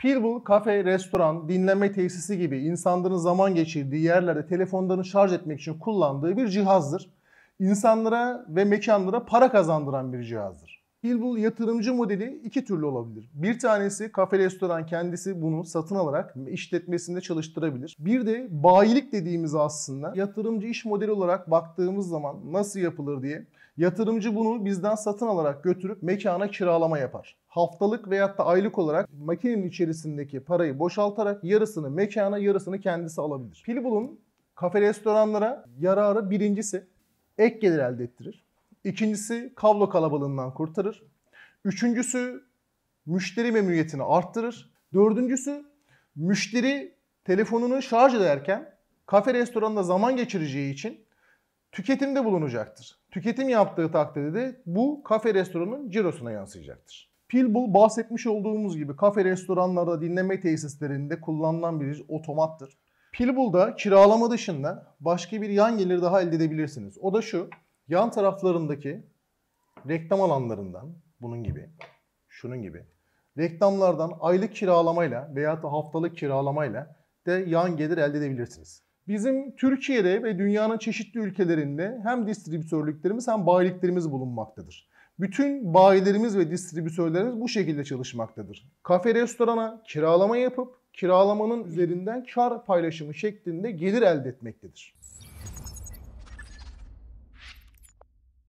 Pilbul kafe, restoran, dinlenme tesisi gibi insanların zaman geçirdiği yerlerde telefonlarını şarj etmek için kullandığı bir cihazdır. İnsanlara ve mekanlara para kazandıran bir cihazdır. Pilbul yatırımcı modeli iki türlü olabilir. Bir tanesi kafe restoran kendisi bunu satın alarak işletmesinde çalıştırabilir. Bir de bayilik dediğimiz aslında yatırımcı iş modeli olarak baktığımız zaman nasıl yapılır diye Yatırımcı bunu bizden satın alarak götürüp mekana kiralama yapar. Haftalık veyahut da aylık olarak makinenin içerisindeki parayı boşaltarak yarısını mekana yarısını kendisi alabilir. Pilbul'un kafe restoranlara yararı birincisi ek gelir elde ettirir. İkincisi kablo kalabalığından kurtarır. Üçüncüsü müşteri memnuniyetini arttırır. Dördüncüsü müşteri telefonunu şarj ederken kafe restoranında zaman geçireceği için tüketimde bulunacaktır. Tüketim yaptığı takdirde de bu kafe restoranın cirosuna yansıyacaktır. Pilbul bahsetmiş olduğumuz gibi kafe restoranlarda dinleme tesislerinde kullanılan bir otomattır. Pilbul'da kiralama dışında başka bir yan gelir daha elde edebilirsiniz. O da şu yan taraflarındaki reklam alanlarından bunun gibi şunun gibi reklamlardan aylık kiralamayla veya da haftalık kiralamayla de yan gelir elde edebilirsiniz. Bizim Türkiye'de ve dünyanın çeşitli ülkelerinde hem distribütörlüklerimiz hem bayiliklerimiz bulunmaktadır. Bütün bayilerimiz ve distribütörlerimiz bu şekilde çalışmaktadır. Kafe restorana kiralama yapıp kiralamanın üzerinden kar paylaşımı şeklinde gelir elde etmektedir.